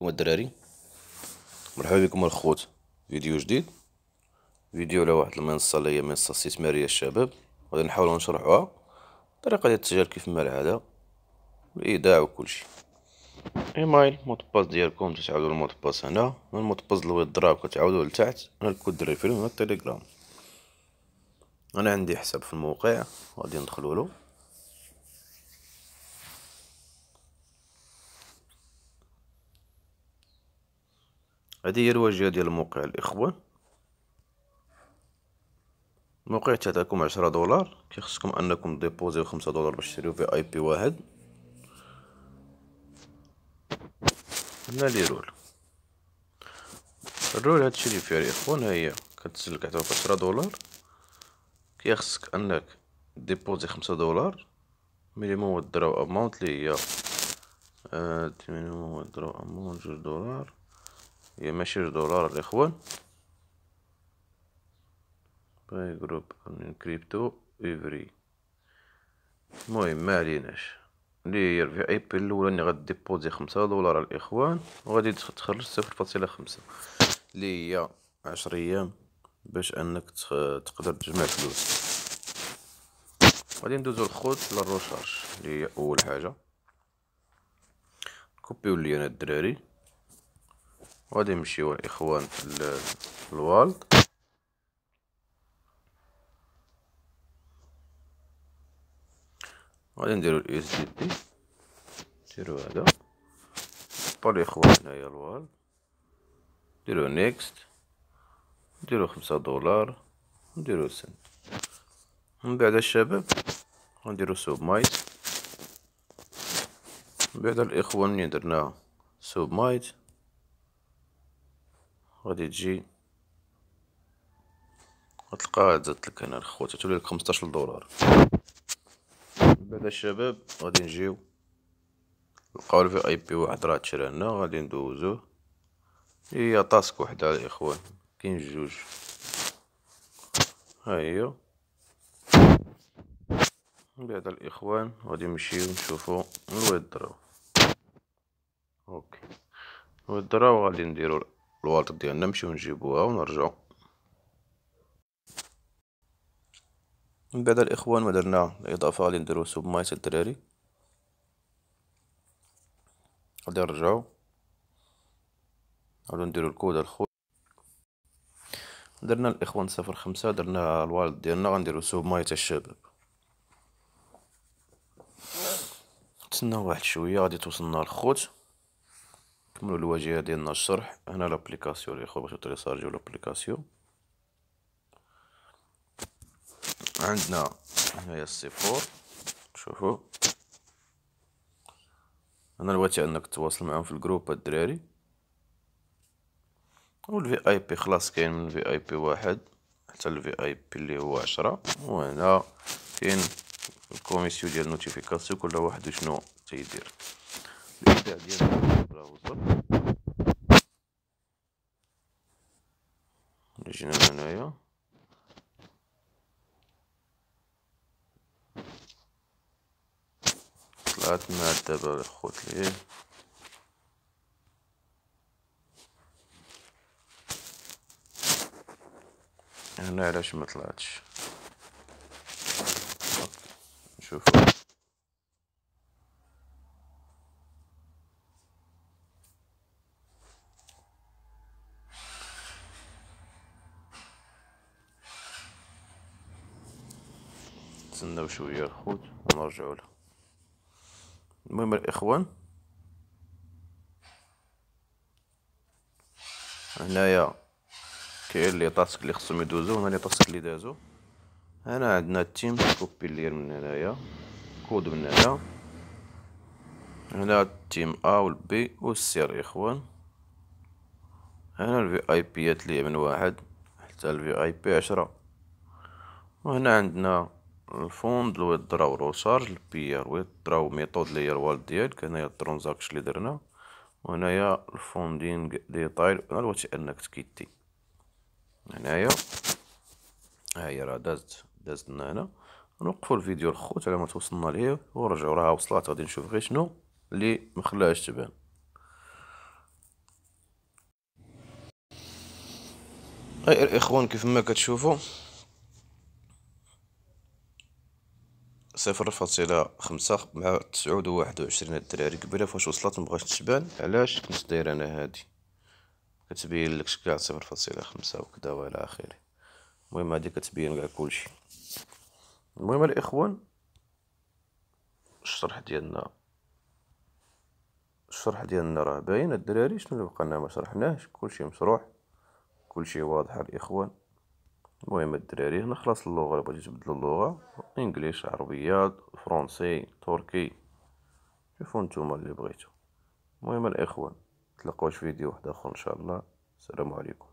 بكم الدراري مرحبا بكم الخوت فيديو جديد فيديو على واحد المنصه اللي هي منصه استثماريه الشباب غادي نحاولوا نشرحوها الطريقه ديال التسجيل كيف ما العاده الايداع شيء ايميل مود باس ديالكم تعاودوا المود باس هنا من المود باس الضراب كتعاودوا لتحت انا الكود دراري فيلم هنا التليجرام انا عندي حساب في الموقع غادي ندخلوا له هذه هي الواجهة ديال الموقع الاخوان الموقع تاعكم عشرة دولار كيخصكم أنكم ديبوزيو خمسة دولار باش تشريو في أي بي واحد هنا لي رول الرول هادشي اللي فيها الإخوان هي كتسلك حتى عشرة دولار كيخصك أنك ديبوزي خمسة دولار مينيموم الدراو أماونت اللي هي آه مينيموم الدراو أماونت جوج دولار جوج دولار الإخوان باي جروب من كريبتو إفري المهم ما عليناش لي يربح بي الاولى اللي غديبوزي خمسة دولار الاخوان وغادي تخرج صفر فاصلة خمسة اللي هي عشر ايام باش انك تقدر تجمع فلوس غادي ندوزو الخوت للروشارج اللي هي اول حاجه كوبيو لي انا الدراري وغادي نمشيو الاخوان في الوالد غادي نديرو الاو اس e دي بي نديرو هذا نحطو الاخوان هنايا الوالد نديرو نيكست نديرو خمسة دولار نديرو سنت من بعد الشباب غنديرو سوب مايت من بعد الاخوان منين درنا سوب مايت غادي تجي غتلقاها تزادت لك هنا الخوت تولي لك 15 دولار بعد الشباب غادي نجيو نلقاو في اي بي واحد راه تشرا هنا غادي ندوزوه هي تاسك وحده الاخوان كاين جوج ها هي بعد الاخوان غادي نمشيو نشوفو الويدرو اوكي الويدرو غادي نديرو الوالد ديالنا نمشيو نجيبوها ونرجعو من بعد الاخوان ما درنا الاضافه غادي نديرو سوب مايس الدراري غادي نرجعو غادي نديرو الكود الخو درنا الاخوان صفر خمسة درنا الوالد ديالنا غنديرو سوب ماية الشباب تسناو واحد شويه غادي توصلنا الخوت نكملو الواجهة ديالنا الشرح هنا لابليكاسيون الاخوة باش تريسارجيو لابليكاسيون عندنا هنايا السي فور شوفو انا الواتي انك تواصل معاهم في الجروب الدراري والفي اي بي خلاص كاين من في اي بي واحد حتى الفي اي بي اللي هو عشرة وهنا كاين الكوميسيو ديال النوتيفيكاسيون كل واحد شنو تيدير الابداع ديالها بالظبط رجعنا هنايا طلعت مع دابا الخوت ليه هنا علاش ما طلعتش نشوفو نستناو شويه الخوت ونرجعوا له المهم الاخوان هنايا كاين لي تاسك اللي خصهم يدوزو هنا لي تاسك اللي دازو هنا عندنا التيم كوبي اللير من هنايا كود من هنا هنا التيم ا والبي والسير اخوان هنا الفي اي بيات لي من واحد حتى الفي اي بي عشرة وهنا عندنا الفوند لو ويدراو رو شارج البيار ويدراو ميثود لير والد ديالك هنايا الترانزاكشن اللي درنا وهنايا الفوندينغ ديتايل الواتش انك تكيتي هنايا ها هي راه دازت دازت لنا هنا نوقفوا الفيديو الخوت على ما توصلنا ليه ونرجعوا راها وصلات غادي نشوف غير شنو اللي مخلاهاش تبان اي الاخوان كيف ما كتشوفوا صفر فاصلة خمسة مع تسعود وواحد وعشرين الدراري قبيله فاش وصلت مبغاش تبان علاش كنت داير انا هادي كتبين لك كاع صفر فاصلة خمسة وكدا والى اخره المهم هادي كتبين كاع كلشي المهم الاخوان الشرح ديالنا الشرح ديالنا راه باين الدراري شنو اللي بقالنا ما شرحناهش كلشي مشروح كلشي واضح الاخوان المهم الدراري هنا خلاص اللغه بغيتو تبدلوا اللغه انجليش عربيات فرنسي تركي شوفو نتوما اللي بغيتو المهم الاخوان نتلاقاوش فيديو واحد اخر ان شاء الله السلام عليكم